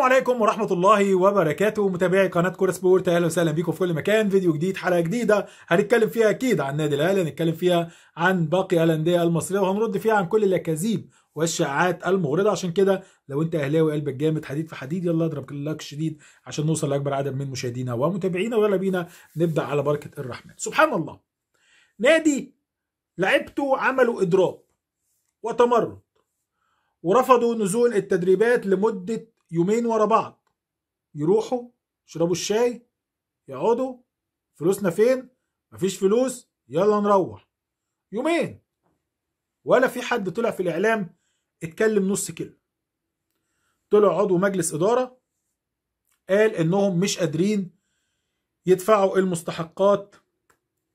السلام عليكم ورحمة الله وبركاته متابعي قناة كورة سبورت أهلا وسهلا بيكم في كل مكان فيديو جديد حلقة جديدة هنتكلم فيها أكيد عن نادي الأهلي هنتكلم فيها عن باقي الأندية المصرية وهنرد فيها عن كل الأكاذيب والشائعات المغرضة عشان كده لو أنت أهلاوي قلبك جامد حديد في حديد يلا اضرب لك شديد عشان نوصل لأكبر عدد من مشاهدينا ومتابعينا ويلا بينا نبدأ على بركة الرحمن سبحان الله نادي لعبته عملوا إضراب وتمرد ورفضوا نزول التدريبات لمدة يومين ورا بعض يروحوا يشربوا الشاي يقعدوا فلوسنا فين مفيش فلوس يلا نروح يومين ولا في حد طلع في الاعلام اتكلم نص كلمه طلع عضو مجلس اداره قال انهم مش قادرين يدفعوا المستحقات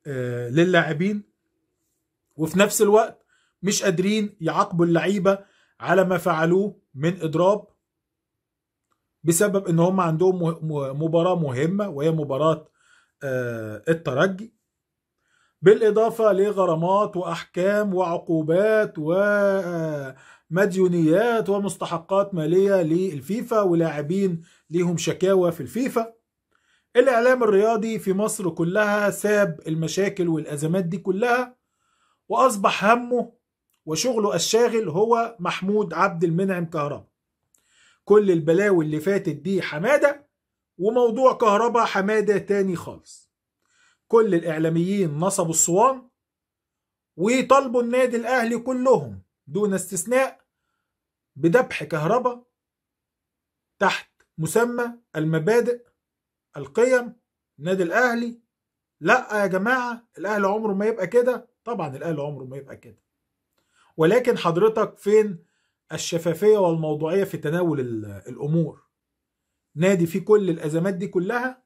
آه، للاعبين وفي نفس الوقت مش قادرين يعاقبوا اللعيبه على ما فعلوه من اضراب بسبب ان هم عندهم مباراه مهمه وهي مباراه آه، الترجي بالاضافه لغرامات واحكام وعقوبات ومديونيات آه، ومستحقات ماليه للفيفا ولاعبين ليهم شكاوى في الفيفا الاعلام الرياضي في مصر كلها ساب المشاكل والازمات دي كلها واصبح همه وشغله الشاغل هو محمود عبد المنعم كهرباء كل البلاوي اللي فاتت دي حماده وموضوع كهرباء حماده تاني خالص كل الاعلاميين نصبوا الصوان ويطالبوا النادي الاهلي كلهم دون استثناء بدبح كهرباء تحت مسمى المبادئ القيم النادي الاهلي لا يا جماعه الاهلي عمره ما يبقى كده طبعا الاهلي عمره ما يبقى كده ولكن حضرتك فين الشفافيه والموضوعيه في تناول الامور نادي فيه كل الازمات دي كلها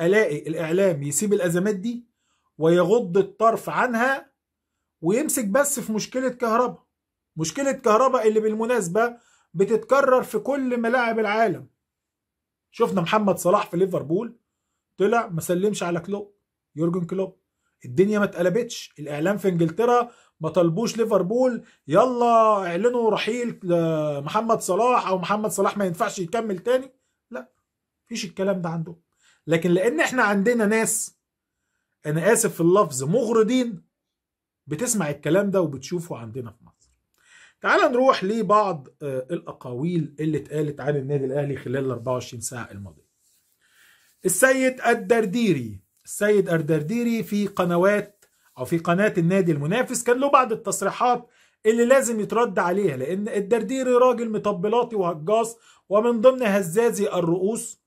الاقي الاعلام يسيب الازمات دي ويغض الطرف عنها ويمسك بس في مشكله كهرباء مشكله كهرباء اللي بالمناسبه بتتكرر في كل ملاعب العالم شفنا محمد صلاح في ليفربول طلع ما سلمش على كلوب يورجن كلوب الدنيا ما اتقلبتش الاعلام في انجلترا ما طلبوش ليفربول يلا اعلنوا رحيل محمد صلاح او محمد صلاح ما ينفعش يكمل تاني لا مفيش الكلام ده عندهم لكن لان احنا عندنا ناس انا اسف في اللفظ مغردين بتسمع الكلام ده وبتشوفه عندنا في مصر تعال نروح لبعض آه، الاقاويل اللي اتقالت عن النادي الاهلي خلال ال 24 ساعه الماضيه السيد الدرديري السيد الدرديري في قنوات او في قناه النادي المنافس كان له بعض التصريحات اللي لازم يترد عليها لان الدرديري راجل مطبلاطي وهجاص ومن ضمن هزازي الرؤوس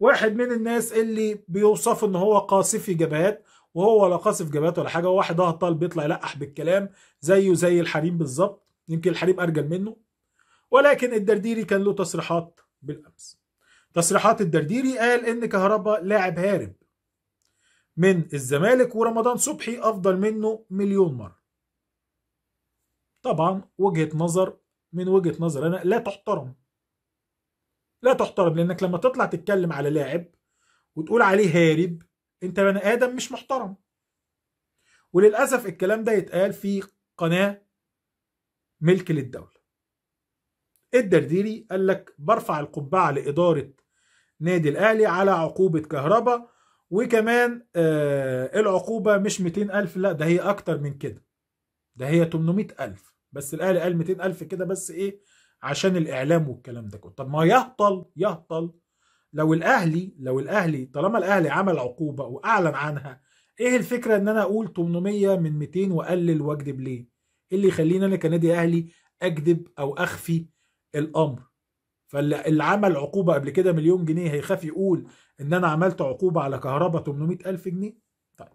واحد من الناس اللي بيوصفوا ان هو قاصفي جبهات وهو ولا قاصف جبهات ولا حاجه واحد اهطل بيطلع يلقح بالكلام زيه زي الحريم بالظبط يمكن الحريم ارجل منه ولكن الدرديري كان له تصريحات بالامس تصريحات الدرديري قال ان كهربا لاعب هارب من الزمالك ورمضان صبحي افضل منه مليون مره طبعا وجهه نظر من وجهه نظر انا لا تحترم لا تحترم لانك لما تطلع تتكلم على لاعب وتقول عليه هارب انت بني ادم مش محترم وللاسف الكلام ده يتقال في قناه ملك للدوله الدرديري قال لك برفع القبعه لاداره نادي الاهلي على عقوبه كهرباء وكمان آه العقوبة مش 200 ألف لا ده هي أكتر من كده ده هي 800 ألف بس الأهلي قال 200 ألف كده بس إيه عشان الإعلام والكلام ده كله طب ما يهطل يهطل لو الأهلي لو الأهلي طالما الأهلي عمل عقوبة وأعلن عنها إيه الفكرة إن أنا أقول 800 من 200 وأقلل وأكذب ليه؟ إيه اللي يخليني أنا كنادي أهلي أكذب أو أخفي الأمر؟ فاللي عمل عقوبه قبل كده مليون جنيه هيخاف يقول ان انا عملت عقوبه على كهرباء 800 الف جنيه طيب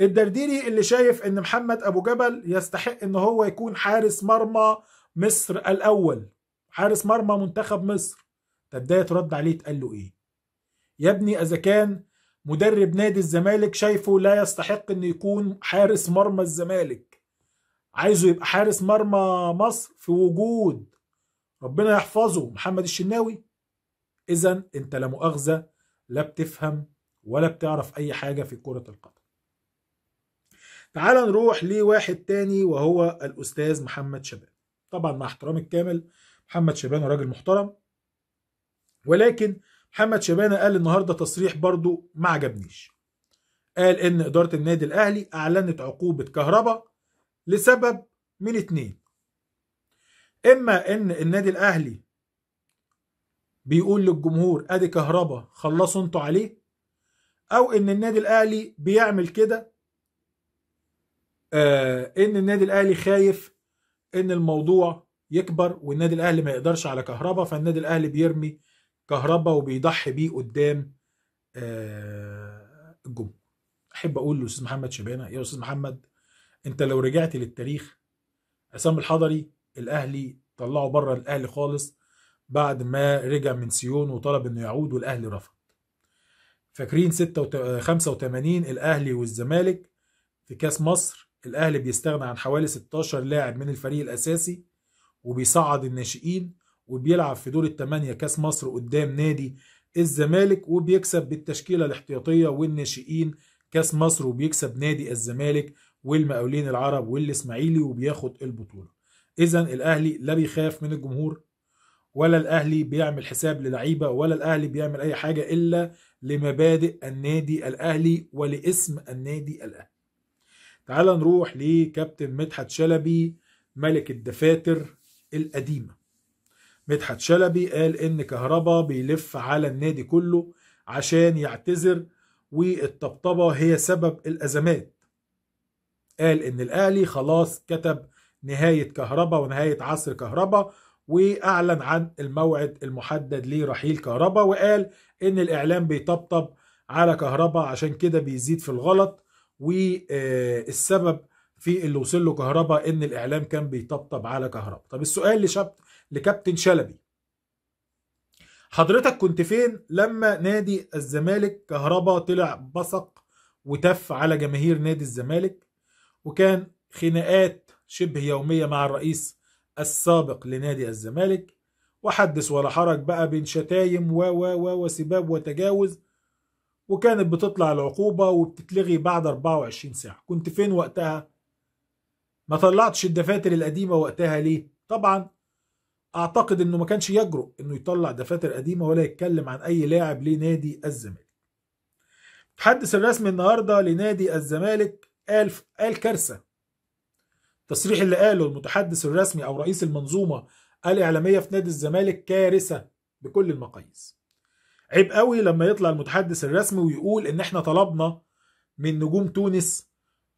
الدرديري اللي شايف ان محمد ابو جبل يستحق ان هو يكون حارس مرمى مصر الاول حارس مرمى منتخب مصر طب ده يترد عليه اتقال له ايه يا ابني اذا كان مدرب نادي الزمالك شايفه لا يستحق انه يكون حارس مرمى الزمالك عايزه يبقى حارس مرمى مصر في وجود ربنا يحفظه محمد الشناوي اذا انت لا مؤاخذه لا بتفهم ولا بتعرف اي حاجه في كره القدم تعال نروح لواحد تاني وهو الاستاذ محمد شبان طبعا مع احترامي الكامل محمد شبانه راجل محترم ولكن محمد شبانه قال النهارده تصريح برضو ما عجبنيش قال ان اداره النادي الاهلي اعلنت عقوبه كهرباء لسبب من اتنين اما ان النادي الاهلي بيقول للجمهور ادي كهربا خلصوا انتوا عليه او ان النادي الاهلي بيعمل كده آه ان النادي الاهلي خايف ان الموضوع يكبر والنادي الاهلي ما يقدرش على كهربا فالنادي الاهلي بيرمي كهربا وبيضحي بيه قدام آه الجمهور احب اقول استاذ محمد شبانه يا استاذ محمد انت لو رجعت للتاريخ عصام الحضري الاهلي طلعه بره الاهلي خالص بعد ما رجع من سيون وطلب انه يعود والاهلي رفض فاكرين 85 الاهلي والزمالك في كاس مصر الاهلي بيستغنى عن حوالي 16 لاعب من الفريق الاساسي وبيصعد الناشئين وبيلعب في دور الثمانيه كاس مصر قدام نادي الزمالك وبيكسب بالتشكيله الاحتياطيه والناشئين كاس مصر وبيكسب نادي الزمالك والمقاولين العرب والاسماعيلي وبياخد البطوله اذا الاهلي لا بيخاف من الجمهور ولا الاهلي بيعمل حساب للعيبه ولا الاهلي بيعمل اي حاجه الا لمبادئ النادي الاهلي ولاسم النادي الاهلي تعال نروح لكابتن مدحت شلبي ملك الدفاتر القديمه مدحت شلبي قال ان كهربا بيلف على النادي كله عشان يعتذر والطبطبه هي سبب الازمات قال ان الاهلي خلاص كتب نهاية كهربا ونهاية عصر كهربا وأعلن عن الموعد المحدد لرحيل كهربا وقال إن الإعلام بيطبطب على كهربا عشان كده بيزيد في الغلط والسبب في اللي وصل له كهربا إن الإعلام كان بيطبطب على كهربا طب السؤال لشبت لكابتن شلبي حضرتك كنت فين لما نادي الزمالك كهربا طلع بصق وتف على جماهير نادي الزمالك وكان خناقات شبه يومية مع الرئيس السابق لنادي الزمالك وحدث ولا حرج بقى بين شتايم و و و وسباب وتجاوز وكانت بتطلع العقوبة وبتتلغي بعد 24 ساعة كنت فين وقتها؟ ما طلعتش الدفاتر القديمة وقتها ليه؟ طبعا أعتقد إنه ما كانش يجرؤ إنه يطلع دفاتر قديمة ولا يتكلم عن أي لاعب لنادي الزمالك. تحدث الرسمي النهارده لنادي الزمالك قال قال كارثة التصريح اللي قاله المتحدث الرسمي او رئيس المنظومه الاعلاميه في نادي الزمالك كارثه بكل المقاييس عيب قوي لما يطلع المتحدث الرسمي ويقول ان احنا طلبنا من نجوم تونس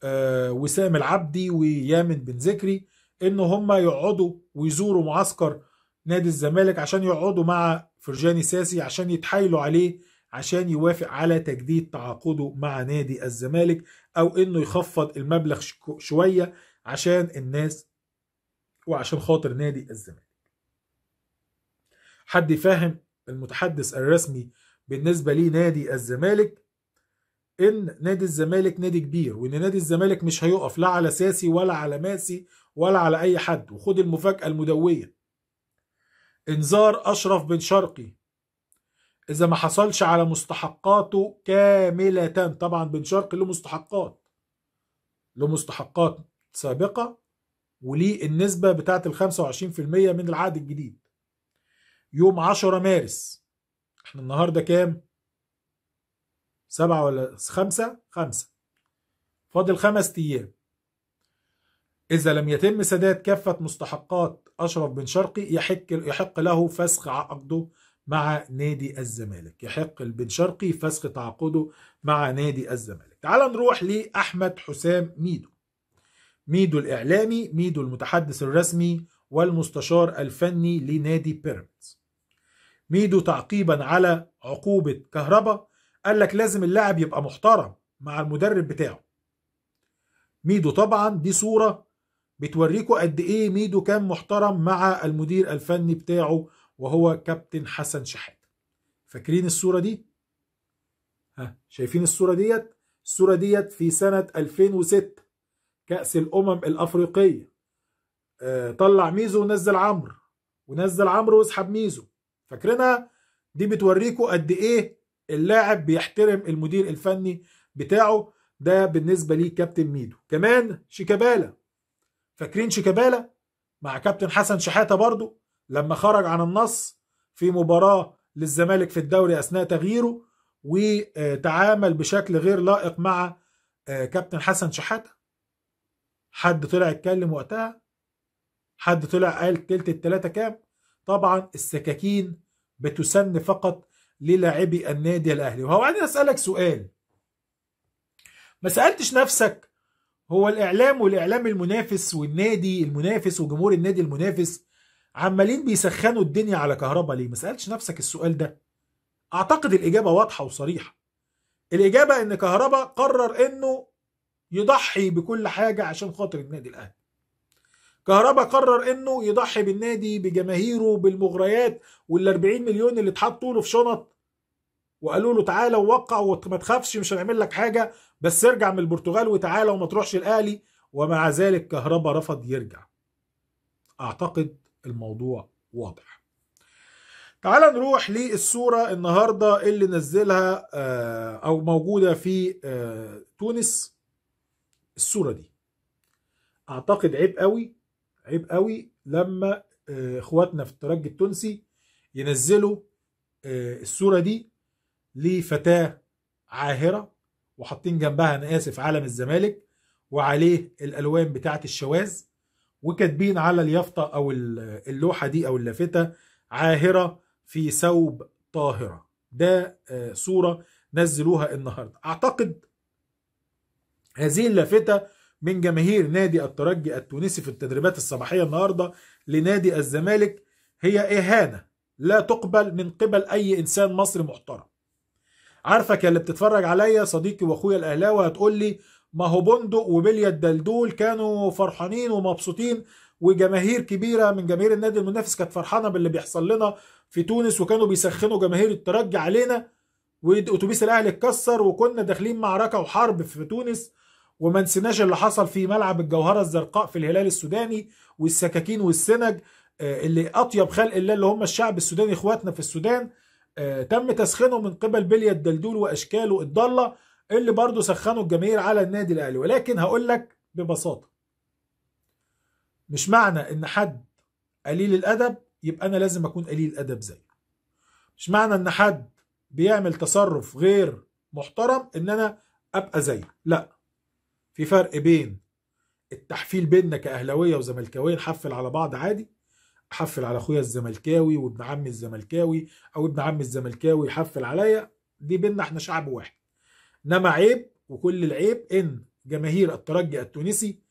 آه، وسام العبدي ويامن بن ذكري ان هم يقعدوا ويزوروا معسكر نادي الزمالك عشان يقعدوا مع فرجاني ساسي عشان يتحايلوا عليه عشان يوافق على تجديد تعاقده مع نادي الزمالك او انه يخفض المبلغ شويه عشان الناس وعشان خاطر نادي الزمالك حد يفهم المتحدث الرسمي بالنسبة لي نادي الزمالك ان نادي الزمالك نادي كبير وان نادي الزمالك مش هيقف لا على ساسي ولا على ماسي ولا على اي حد وخد المفاجأة المدوية انذار اشرف بن شرقي اذا ما حصلش على مستحقاته كاملة طبعا بن شرقي له مستحقات له مستحقات سابقة وليه النسبة بتاعت ال 25% من العقد الجديد يوم 10 مارس احنا النهاردة كام؟ سبعة ولا خمسة؟ خمسة فاضل خمس أيام إذا لم يتم سداد كافة مستحقات أشرف بن شرقي يحق يحق له فسخ عقده مع نادي الزمالك، يحق لبن شرقي فسخ تعاقده مع نادي الزمالك. تعال نروح لأحمد حسام ميدو. ميدو الإعلامي ميدو المتحدث الرسمي والمستشار الفني لنادي بيراميدز ميدو تعقيبا على عقوبة كهربا قال لك لازم اللاعب يبقى محترم مع المدرب بتاعه ميدو طبعا دي صورة بتوريكوا قد ايه ميدو كان محترم مع المدير الفني بتاعه وهو كابتن حسن شحاتة فاكرين الصورة دي؟ ها شايفين الصورة ديت؟ الصورة ديت في سنة 2006 كأس الأمم الأفريقية آه، طلع ميزو ونزل عمرو ونزل عمرو واسحب ميزو فاكرينها دي بتوريكوا قد ايه اللاعب بيحترم المدير الفني بتاعه ده بالنسبه لي كابتن ميدو كمان شيكابالا فاكرين شيكابالا مع كابتن حسن شحاته برضو لما خرج عن النص في مباراه للزمالك في الدوري اثناء تغييره وتعامل بشكل غير لائق مع آه، كابتن حسن شحاته حد طلع اتكلم وقتها حد طلع قال تلت التلاتة كام طبعا السكاكين بتسن فقط للاعبي النادي الاهلي وهو اسالك سؤال ما سالتش نفسك هو الاعلام والاعلام المنافس والنادي المنافس وجمهور النادي المنافس عمالين بيسخنوا الدنيا على كهربا ليه ما سالتش نفسك السؤال ده اعتقد الاجابه واضحه وصريحه الاجابه ان كهربا قرر انه يضحي بكل حاجه عشان خاطر النادي الاهلي كهربا قرر انه يضحي بالنادي بجماهيره بالمغريات وال 40 مليون اللي اتحطوا له في شنط وقالوا له تعالى ووقع وما تخافش مش هنعمل لك حاجه بس ارجع من البرتغال وتعالى وما تروحش الاهلي ومع ذلك كهربا رفض يرجع اعتقد الموضوع واضح تعال نروح للصورة النهاردة اللي نزلها آه، او موجودة في آه، تونس الصوره دي اعتقد عيب قوي عيب قوي لما آه، اخواتنا في الترجي التونسي ينزلوا آه، الصوره دي لفتاه عاهره وحاطين جنبها انا اسف علم الزمالك وعليه الالوان بتاعه الشواذ وكاتبين على اليافطه او اللوحه دي او اللافته عاهره في ثوب طاهره ده آه، صوره نزلوها النهارده اعتقد هذه اللافته من جماهير نادي الترجي التونسي في التدريبات الصباحيه النهارده لنادي الزمالك هي اهانه لا تقبل من قبل اي انسان مصري محترم عارفك يا اللي بتتفرج عليا صديقي واخويا الاهلاوي هتقول لي ما هو بندق وبلية الدلدول كانوا فرحانين ومبسوطين وجماهير كبيره من جماهير النادي المنافس كانت فرحانه باللي بيحصل لنا في تونس وكانوا بيسخنوا جماهير الترجي علينا واتوبيس الاهلي اتكسر وكنا داخلين معركه وحرب في تونس وما نسيناش اللي حصل في ملعب الجوهره الزرقاء في الهلال السوداني والسكاكين والسنج آه، اللي اطيب خلق الله اللي هم الشعب السوداني اخواتنا في السودان آه، تم تسخينه من قبل بلية الدلدول واشكاله الضاله اللي برضه سخنه الجماهير على النادي الاهلي ولكن هقول لك ببساطه مش معنى ان حد قليل الادب يبقى انا لازم اكون قليل الادب زيه مش معنى ان حد بيعمل تصرف غير محترم ان انا ابقى زيه لا في فرق بين التحفيل بيننا كاهلاويه وزملكاويه نحفل على بعض عادي احفل على اخويا الزملكاوي وابن عمي الزملكاوي او ابن عمي الزملكاوي يحفل عليا دي بيننا احنا شعب واحد انما عيب وكل العيب ان جماهير الترجي التونسي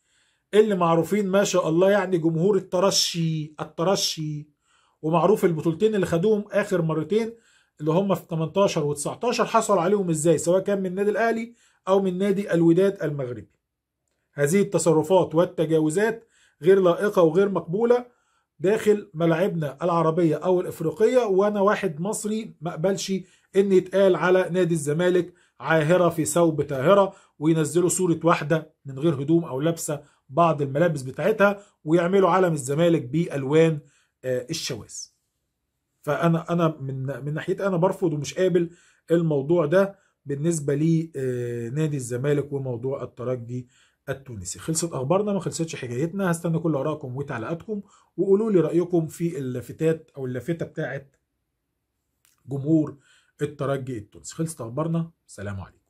اللي معروفين ما شاء الله يعني جمهور الترشي الترشي ومعروف البطولتين اللي خدوهم اخر مرتين اللي هم في 18 و19 حصل عليهم ازاي سواء كان من النادي الاهلي او من نادي الوداد المغربي هذه التصرفات والتجاوزات غير لائقة وغير مقبولة داخل ملاعبنا العربية أو الإفريقية وأنا واحد مصري ما أقبلش إن يتقال على نادي الزمالك عاهرة في ثوب طاهرة وينزلوا صورة واحدة من غير هدوم أو لابسة بعض الملابس بتاعتها ويعملوا علم الزمالك بألوان آه، الشواذ فأنا أنا من من ناحيتي أنا برفض ومش قابل الموضوع ده بالنسبة لنادي آه، الزمالك وموضوع الترجي التونسي خلصت اخبارنا ما خلصتش حكايتنا هستنى كل ارائكم وتعليقاتكم وقولوا لي رايكم في اللافتات او اللافته بتاعه جمهور الترجي التونسي خلصت اخبارنا سلام عليكم